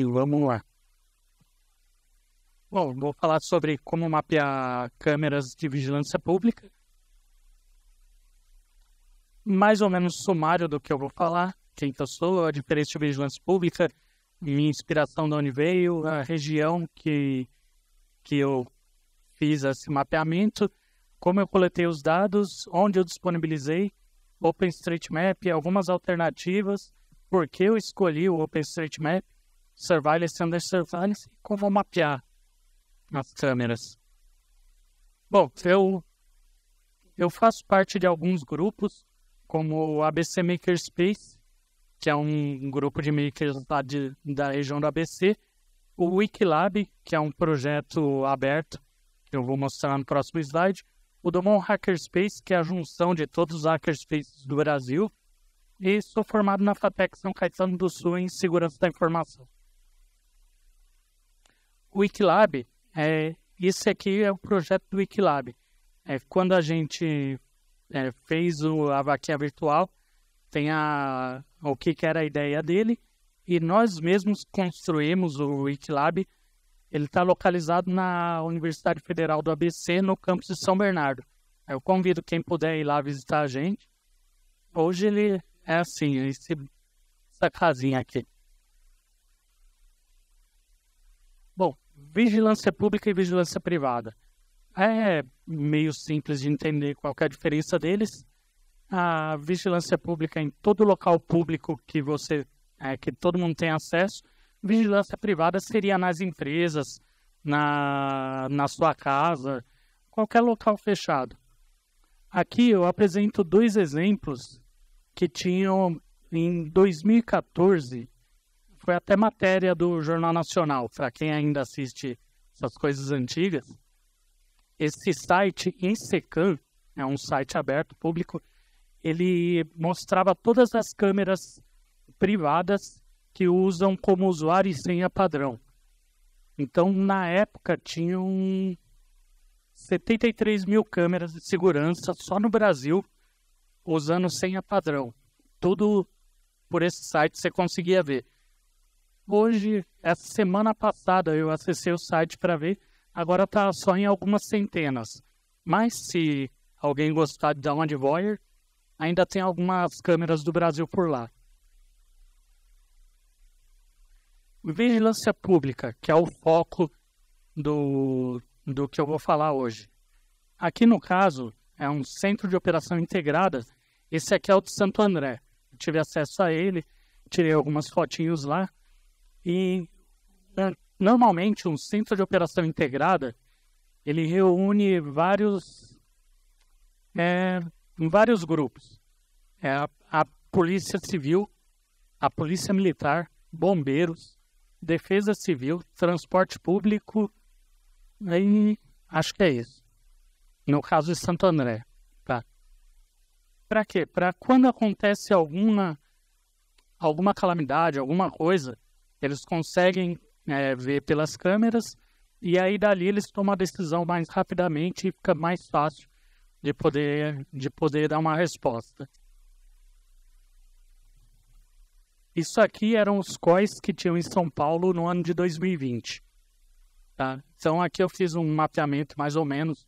E vamos lá. Bom, vou falar sobre como mapear câmeras de vigilância pública. Mais ou menos sumário do que eu vou falar, quem eu sou, a diferença de vigilância pública, minha inspiração de onde veio, a região que, que eu fiz esse mapeamento, como eu coletei os dados, onde eu disponibilizei, OpenStreetMap, algumas alternativas, por que eu escolhi o OpenStreetMap, surveillance, under surveillance, como mapear as câmeras. Bom, eu, eu faço parte de alguns grupos, como o ABC Makerspace, que é um grupo de makers lá de, da região do ABC, o Wikilab, que é um projeto aberto, que eu vou mostrar no próximo slide, o Domon Hackerspace, que é a junção de todos os hackerspaces do Brasil, e sou formado na FATEC São Caetano do Sul em Segurança da Informação. Wikilab, é, isso aqui é o projeto do Wikilab. É, quando a gente é, fez o, a vaquinha virtual, tem a, o que, que era a ideia dele, e nós mesmos construímos o Wikilab. Ele está localizado na Universidade Federal do ABC, no campus de São Bernardo. Eu convido quem puder ir lá visitar a gente. Hoje ele é assim, esse, essa casinha aqui. vigilância pública e vigilância privada. É meio simples de entender qual é a diferença deles. A vigilância pública é em todo local público que você é, que todo mundo tem acesso. Vigilância privada seria nas empresas, na, na sua casa, qualquer local fechado. Aqui eu apresento dois exemplos que tinham em 2014 foi até matéria do Jornal Nacional, para quem ainda assiste essas coisas antigas. Esse site, Insecan, é um site aberto, público, ele mostrava todas as câmeras privadas que usam como usuário e senha padrão. Então, na época, tinham 73 mil câmeras de segurança só no Brasil usando senha padrão. Tudo por esse site você conseguia ver hoje, essa semana passada, eu acessei o site para ver. Agora está só em algumas centenas. Mas se alguém gostar de dar uma de voyeur, ainda tem algumas câmeras do Brasil por lá. Vigilância pública, que é o foco do, do que eu vou falar hoje. Aqui no caso, é um centro de operação integrada. Esse aqui é o de Santo André. Eu tive acesso a ele, tirei algumas fotinhos lá. E é, normalmente um centro de operação integrada ele reúne vários é, vários grupos. É a, a polícia civil, a polícia militar, bombeiros, defesa civil, transporte público e acho que é isso. No caso de Santo André. Tá. Para quê? Para quando acontece alguma alguma calamidade, alguma coisa, eles conseguem é, ver pelas câmeras e aí dali eles tomam a decisão mais rapidamente e fica mais fácil de poder, de poder dar uma resposta. Isso aqui eram os COIs que tinham em São Paulo no ano de 2020. Tá? Então aqui eu fiz um mapeamento mais ou menos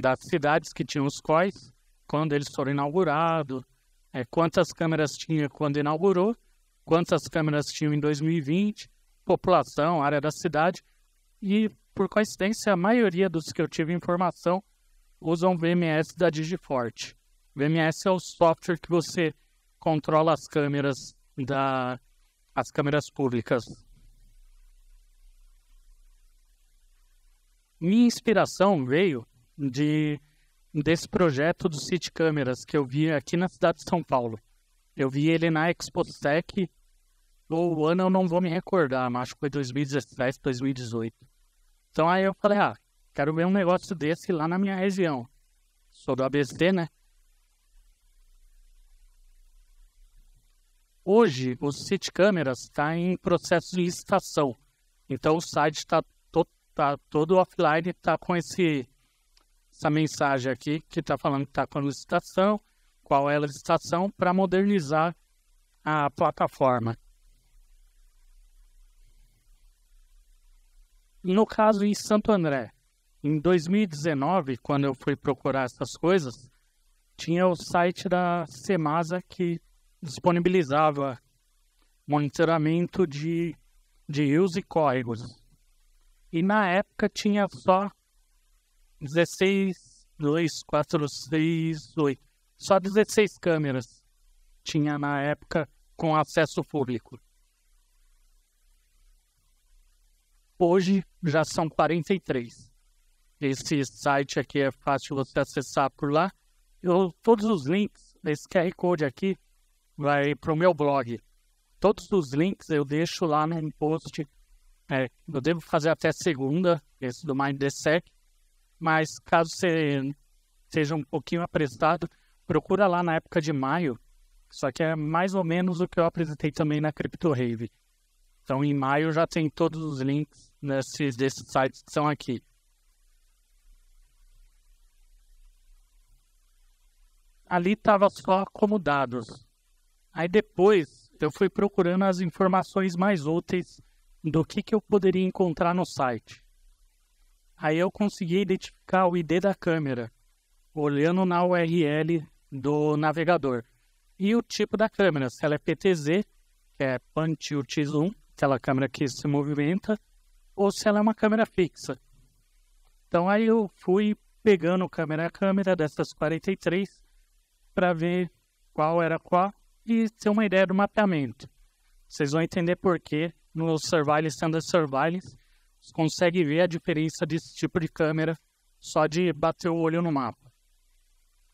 das cidades que tinham os COIs, quando eles foram inaugurados, é, quantas câmeras tinha quando inaugurou quantas câmeras tinham em 2020, população, área da cidade, e por coincidência a maioria dos que eu tive informação usam VMS da Digiforte. VMS é o software que você controla as câmeras da as câmeras públicas. Minha inspiração veio de desse projeto do City Câmeras que eu vi aqui na cidade de São Paulo. Eu vi ele na ExpoSec o ano eu não vou me recordar, mas acho que foi 2016 2018. Então aí eu falei, ah, quero ver um negócio desse lá na minha região. Sou do ABC, né? Hoje, o City Câmeras está em processo de licitação. Então o site está to tá todo offline, está com esse, essa mensagem aqui que está falando que está com licitação, qual é a licitação, para modernizar a plataforma. no caso em Santo André, em 2019, quando eu fui procurar essas coisas, tinha o site da Semasa que disponibilizava monitoramento de, de rios e córregos. E na época tinha só 16, 2, 4, 6, 8. Só 16 câmeras tinha na época com acesso público. Hoje já são 43. Esse site aqui é fácil você acessar por lá. Eu, todos os links, esse QR Code aqui, vai para o meu blog. Todos os links eu deixo lá no post. É, eu devo fazer até segunda, esse do MindDSec. Mas caso você seja um pouquinho apressado, procura lá na época de maio. Isso aqui é mais ou menos o que eu apresentei também na Crypto Então, em maio já tem todos os links nesses né, desses sites que são aqui. Ali estava só como dados. Aí depois eu fui procurando as informações mais úteis do que, que eu poderia encontrar no site. Aí eu consegui identificar o ID da câmera, olhando na URL do navegador. E o tipo da câmera, se ela é PTZ, que é Pan Tilt Zoom, aquela câmera que se movimenta, ou se ela é uma câmera fixa. Então aí eu fui pegando câmera a câmera dessas 43 para ver qual era qual e ter uma ideia do mapeamento. Vocês vão entender por que no Surveillance Standard Surveillance você consegue ver a diferença desse tipo de câmera só de bater o olho no mapa.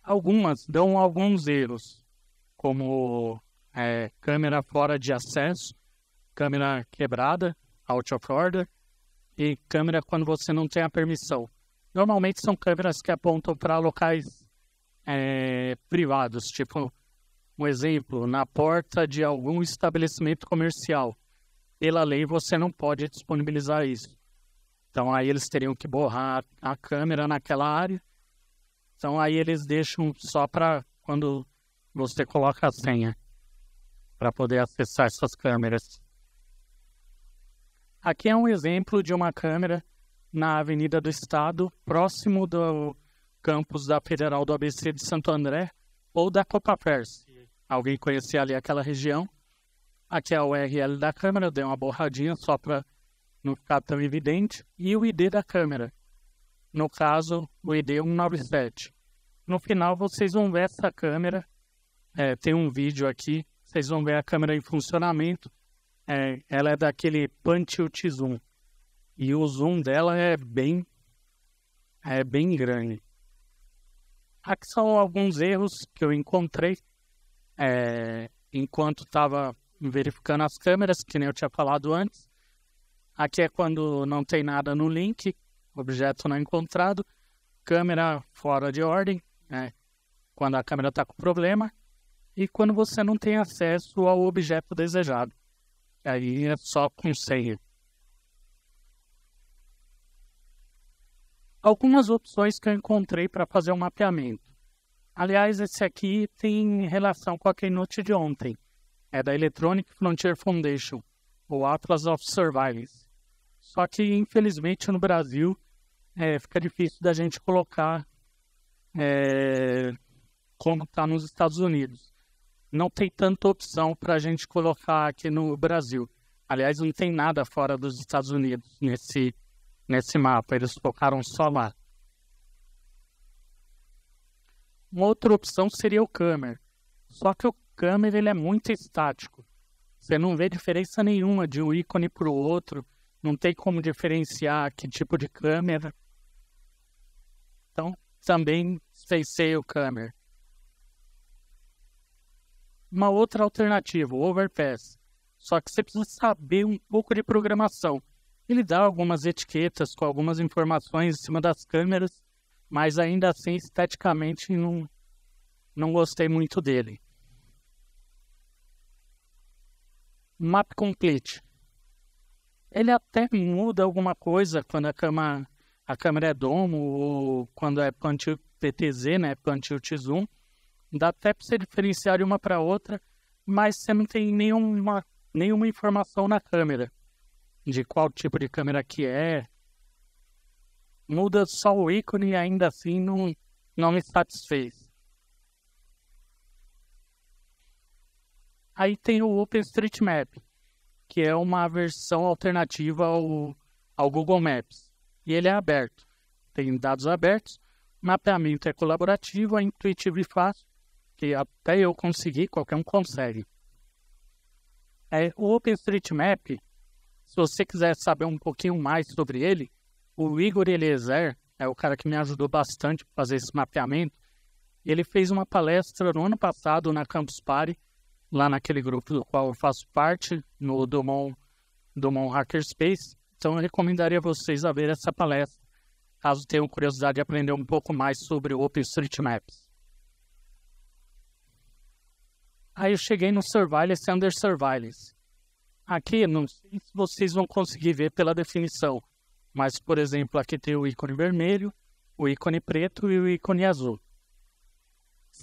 Algumas dão alguns erros, como é, câmera fora de acesso, câmera quebrada, out of order, e câmera quando você não tem a permissão. Normalmente são câmeras que apontam para locais é, privados, tipo, um exemplo, na porta de algum estabelecimento comercial. Pela lei, você não pode disponibilizar isso. Então, aí eles teriam que borrar a câmera naquela área. Então, aí eles deixam só para quando você coloca a senha para poder acessar essas câmeras. Aqui é um exemplo de uma câmera na Avenida do Estado, próximo do campus da Federal do ABC de Santo André ou da Copa Pers. Alguém conhecia ali aquela região? Aqui é a URL da câmera, eu dei uma borradinha só para não ficar tão evidente, e o ID da câmera. No caso, o ID 197. No final, vocês vão ver essa câmera. É, tem um vídeo aqui, vocês vão ver a câmera em funcionamento é, ela é daquele Punch Out Zoom. E o zoom dela é bem é bem grande. Aqui são alguns erros que eu encontrei é, enquanto estava verificando as câmeras, que nem eu tinha falado antes. Aqui é quando não tem nada no link, objeto não encontrado, câmera fora de ordem, né? quando a câmera está com problema, e quando você não tem acesso ao objeto desejado. Aí é só conselho. Algumas opções que eu encontrei para fazer o um mapeamento. Aliás, esse aqui tem relação com a keynote de ontem. É da Electronic Frontier Foundation, ou Atlas of Surveillance. Só que, infelizmente, no Brasil, é, fica difícil da gente colocar é, como está nos Estados Unidos não tem tanta opção para a gente colocar aqui no Brasil. Aliás, não tem nada fora dos Estados Unidos nesse, nesse mapa, eles focaram só lá. Uma outra opção seria o Camera. Só que o Camera ele é muito estático. Você não vê diferença nenhuma de um ícone para o outro. Não tem como diferenciar que tipo de câmera. Então, também sei o câmera uma outra alternativa, o Overpass. Só que você precisa saber um pouco de programação. Ele dá algumas etiquetas com algumas informações em cima das câmeras, mas ainda assim, esteticamente, não, não gostei muito dele. Map Complete. Ele até muda alguma coisa quando a câmera, a câmera é domo ou quando é plantio PTZ, né, plantio T-Zoom Dá até para você diferenciar uma para outra, mas você não tem nenhuma, nenhuma informação na câmera, de qual tipo de câmera que é. Muda só o ícone e ainda assim não, não me satisfez. Aí tem o OpenStreetMap, que é uma versão alternativa ao, ao Google Maps. E ele é aberto. Tem dados abertos, mapeamento é colaborativo, é intuitivo e fácil que até eu consegui, qualquer um consegue. É, o OpenStreetMap, se você quiser saber um pouquinho mais sobre ele, o Igor Eliezer é o cara que me ajudou bastante a fazer esse mapeamento. Ele fez uma palestra no ano passado na Campus Party, lá naquele grupo do qual eu faço parte, no Domon, Domon Hackerspace. Então eu recomendaria vocês a ver essa palestra, caso tenham curiosidade de aprender um pouco mais sobre o OpenStreetMaps. Aí eu cheguei no Surveillance Under Surveillance. Aqui, não sei se vocês vão conseguir ver pela definição, mas, por exemplo, aqui tem o ícone vermelho, o ícone preto e o ícone azul.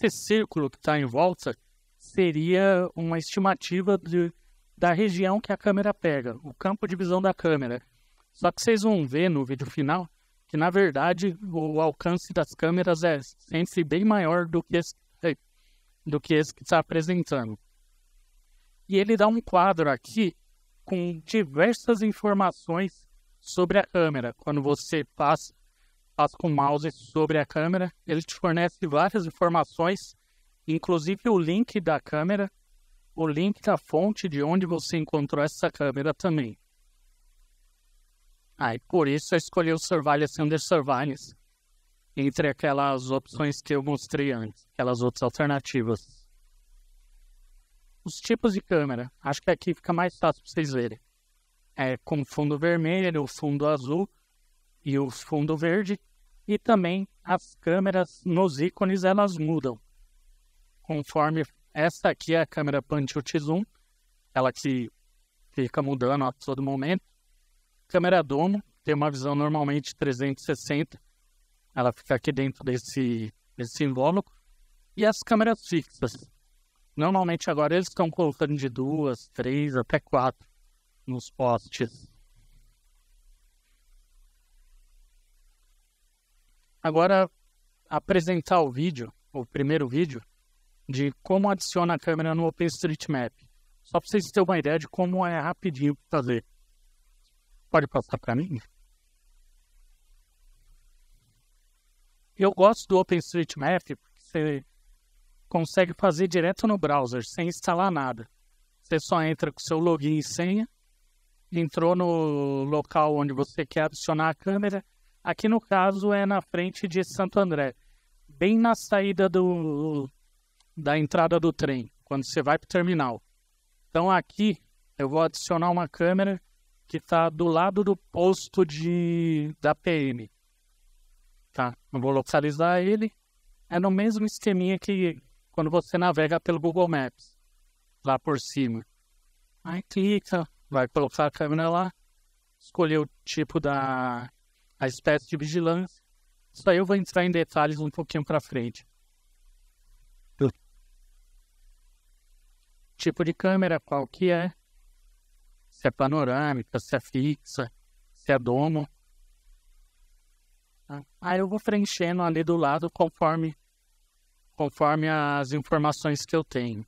Esse círculo que está em volta seria uma estimativa de, da região que a câmera pega, o campo de visão da câmera. Só que vocês vão ver no vídeo final que, na verdade, o alcance das câmeras é sempre bem maior do que esse do que esse que está apresentando. E ele dá um quadro aqui com diversas informações sobre a câmera. Quando você passa, passa com o mouse sobre a câmera, ele te fornece várias informações, inclusive o link da câmera, o link da fonte de onde você encontrou essa câmera também. Ah, e por isso eu escolhi é o Surveillance Under Surveillance, entre aquelas opções que eu mostrei antes, aquelas outras alternativas. Os tipos de câmera, acho que aqui fica mais fácil para vocês verem. É com fundo vermelho, o fundo azul e o fundo verde. E também as câmeras nos ícones elas mudam. Conforme esta aqui é a câmera Pantilt Zoom, ela que fica mudando a todo momento. Câmera Domo tem uma visão normalmente 360 ela fica aqui dentro desse, desse invólucro. E as câmeras fixas. Normalmente agora eles estão colocando de duas, três, até quatro nos postes. Agora, apresentar o vídeo, o primeiro vídeo, de como adiciona a câmera no OpenStreetMap. Só para vocês terem uma ideia de como é rapidinho fazer. Pode passar para mim? Eu gosto do OpenStreetMap porque você consegue fazer direto no browser, sem instalar nada. Você só entra com seu login e senha, entrou no local onde você quer adicionar a câmera. Aqui no caso é na frente de Santo André, bem na saída do da entrada do trem, quando você vai para o terminal. Então aqui eu vou adicionar uma câmera que está do lado do posto de da PM. Tá, eu vou localizar ele. É no mesmo esqueminha que quando você navega pelo Google Maps, lá por cima. Aí clica, vai colocar a câmera lá, escolher o tipo da a espécie de vigilância. Isso aí eu vou entrar em detalhes um pouquinho para frente. Tipo de câmera, qual que é? Se é panorâmica, se é fixa, se é domo. Aí eu vou preenchendo ali do lado conforme, conforme as informações que eu tenho.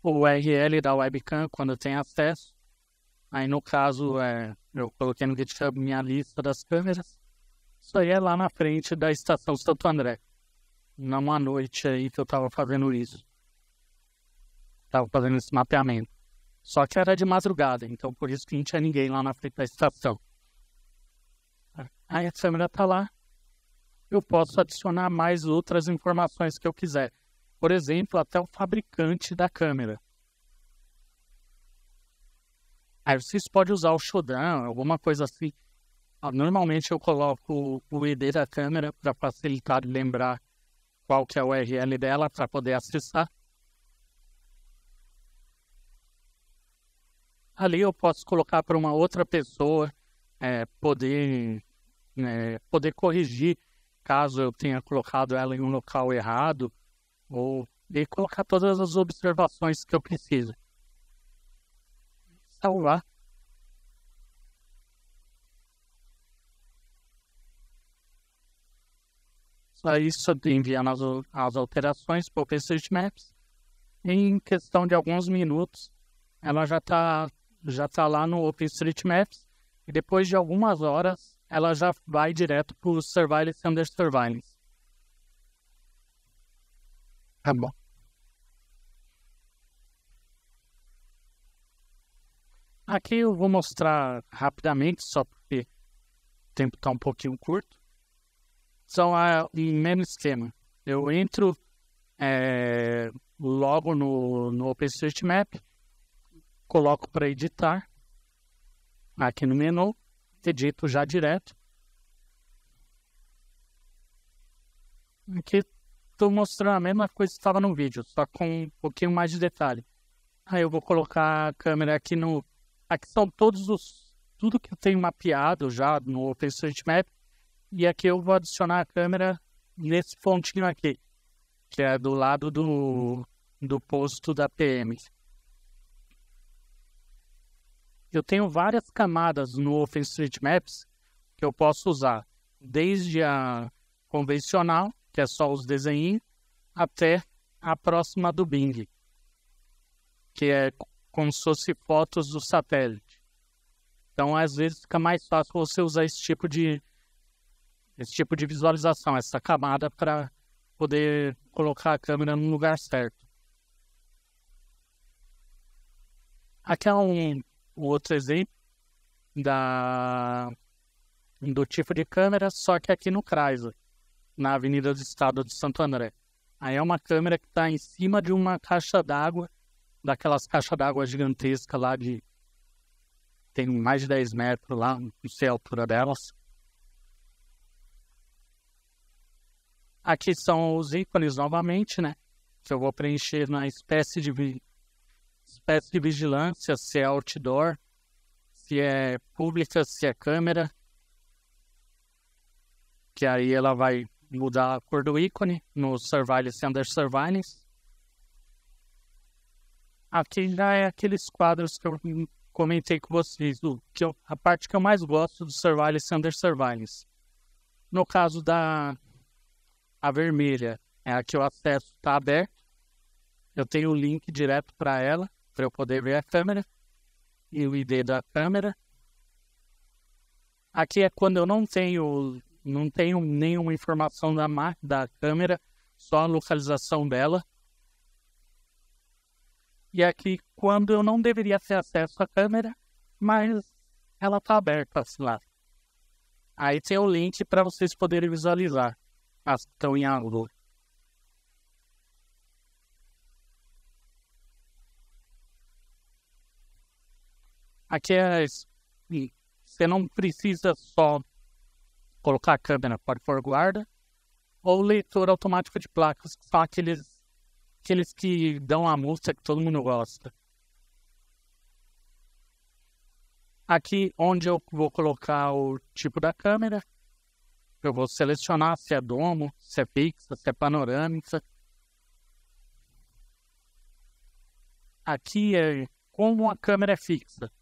O URL da webcam, quando eu tenho acesso. Aí no caso, é, eu coloquei no GitHub minha lista das câmeras. Isso aí é lá na frente da estação Santo André. Numa noite aí que eu tava fazendo isso. Tava fazendo esse mapeamento. Só que era de madrugada, então por isso que não tinha ninguém lá na frente da estação. Aí a câmera está lá. Eu posso adicionar mais outras informações que eu quiser. Por exemplo, até o fabricante da câmera. Aí vocês podem usar o Shodan, alguma coisa assim. Ah, normalmente eu coloco o ID da câmera para facilitar lembrar qual que é o URL dela para poder acessar. Ali eu posso colocar para uma outra pessoa é, poder né, poder corrigir caso eu tenha colocado ela em um local errado ou e colocar todas as observações que eu preciso. Salvar. Então, Só isso enviar as, as alterações para o OpenStreetMaps Maps. Em questão de alguns minutos, ela já está já tá lá no OpenStreetMaps. E depois de algumas horas, ela já vai direto para o Surveillance Under Surveillance. Tá bom. Aqui eu vou mostrar rapidamente, só porque o tempo está um pouquinho curto. São a, ah, em mesmo esquema. Eu entro é, logo no, no OpenStreetMap, coloco para editar aqui no menu ter dito já direto. Aqui estou mostrando a mesma coisa que estava no vídeo, só com um pouquinho mais de detalhe. Aí eu vou colocar a câmera aqui no... Aqui são todos os... Tudo que eu tenho mapeado já no OpenStreetMap. E aqui eu vou adicionar a câmera nesse pontinho aqui, que é do lado do, do posto da PM eu tenho várias camadas no OpenStreetMaps que eu posso usar, desde a convencional, que é só os desenhos, até a próxima do Bing, que é como se fosse fotos do satélite. Então, às vezes fica mais fácil você usar esse tipo de esse tipo de visualização, essa camada para poder colocar a câmera no lugar certo. Aqui é um um outro exemplo da, do tipo de câmera, só que aqui no Chrysler, na Avenida do Estado de Santo André. Aí é uma câmera que está em cima de uma caixa d'água, daquelas caixas d'água gigantescas lá de. Tem mais de 10 metros lá, não sei a altura delas. Aqui são os ícones novamente, né? Que eu vou preencher na espécie de espécie de vigilância, se é outdoor, se é pública, se é câmera, que aí ela vai mudar a cor do ícone no Surveillance Under Surveillance. Aqui já é aqueles quadros que eu comentei com vocês, que eu, a parte que eu mais gosto do Surveillance Under Surveillance. No caso da a vermelha, é a que o acesso está aberto, eu tenho o link direto para ela para eu poder ver a câmera e o ID da câmera. Aqui é quando eu não tenho não tenho nenhuma informação da da câmera, só a localização dela. E aqui quando eu não deveria ter acesso à câmera, mas ela está aberta assim lá. Aí tem o link para vocês poderem visualizar as que estão em ângulo. Aqui é, você não precisa só colocar a câmera para guarda ou leitor automático de placas, que são aqueles, aqueles que dão a música que todo mundo gosta. Aqui onde eu vou colocar o tipo da câmera, eu vou selecionar se é domo, se é fixa, se é panorâmica. Aqui é como a câmera é fixa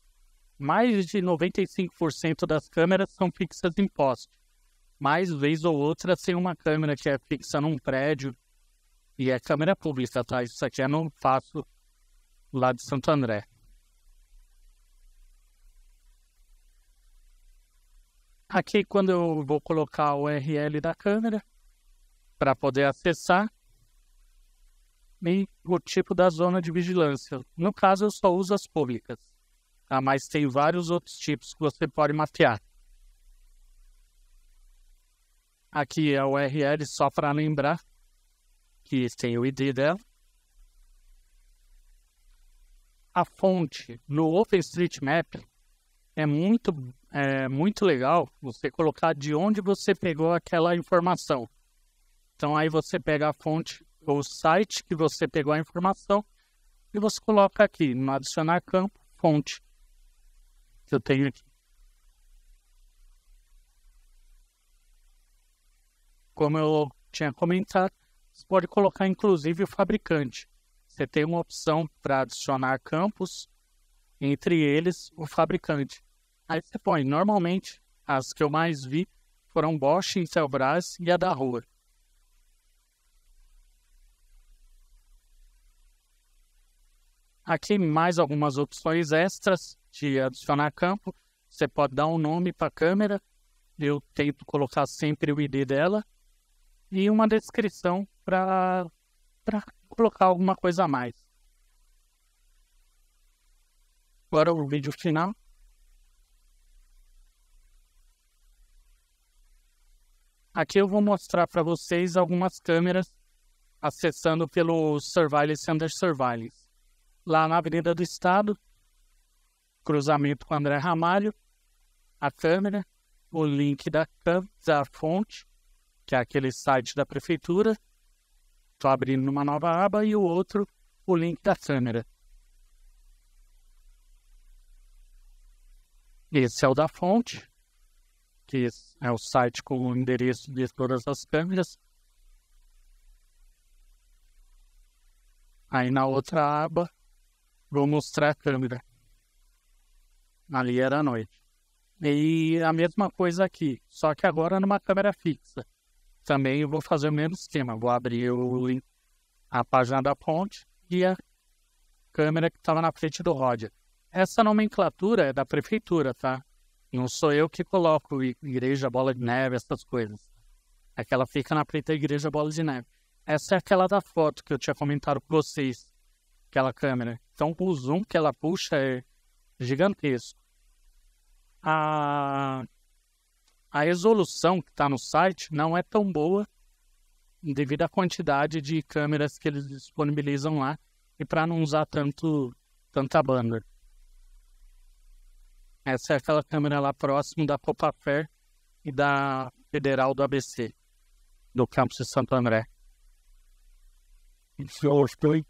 mais de 95% das câmeras são fixas em poste. Mais vez ou outra tem uma câmera que é fixa num prédio e é câmera pública, tá? Isso aqui eu é não faço lá de Santo André. Aqui quando eu vou colocar o URL da câmera para poder acessar e o tipo da zona de vigilância. No caso eu só uso as públicas. Tá? Mas tem vários outros tipos que você pode mapear. Aqui é o URL só para lembrar que tem o ID dela. A fonte no OpenStreetMap é muito, é muito legal você colocar de onde você pegou aquela informação. Então aí você pega a fonte ou o site que você pegou a informação e você coloca aqui no adicionar campo fonte que eu tenho aqui. Como eu tinha comentado, você pode colocar inclusive o fabricante. Você tem uma opção para adicionar campos, entre eles o fabricante. Aí você põe, normalmente, as que eu mais vi foram Bosch, Intelbras e a da rua. Aqui mais algumas opções extras, de adicionar campo, você pode dar um nome para a câmera, eu tento colocar sempre o ID dela e uma descrição para colocar alguma coisa a mais. Agora o vídeo final. Aqui eu vou mostrar para vocês algumas câmeras acessando pelo Surveillance Under Surveillance. Lá na Avenida do Estado, cruzamento com André Ramalho, a câmera, o link da, da fonte, que é aquele site da prefeitura, estou abrindo uma nova aba, e o outro, o link da câmera. Esse é o da fonte, que é o site com o endereço de todas as câmeras. Aí na outra aba, vou mostrar a câmera. Ali era a noite. E a mesma coisa aqui, só que agora numa câmera fixa. Também eu vou fazer o mesmo esquema. Vou abrir o, a página da ponte e a câmera que estava na frente do Roger. Essa nomenclatura é da prefeitura, tá? Não sou eu que coloco igreja, bola de neve, essas coisas. É que ela fica na frente da igreja, bola de neve. Essa é aquela da foto que eu tinha comentado com vocês, aquela câmera. Então o zoom que ela puxa é gigantesco a, a resolução que está no site não é tão boa devido à quantidade de câmeras que eles disponibilizam lá e para não usar tanto tanta banda. Essa é aquela câmera lá próximo da Fair e da Federal do ABC, do campus de Santo André. É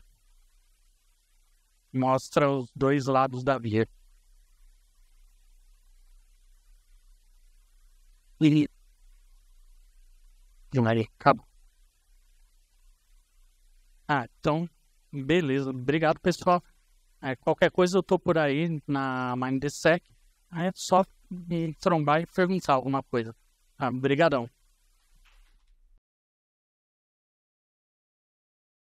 Mostra os dois lados da via. Lili. Ali, acabou. Ah, então, beleza. Obrigado, pessoal. É, qualquer coisa eu tô por aí na MindSec. Aí é só me trombar e perguntar alguma coisa. Ah,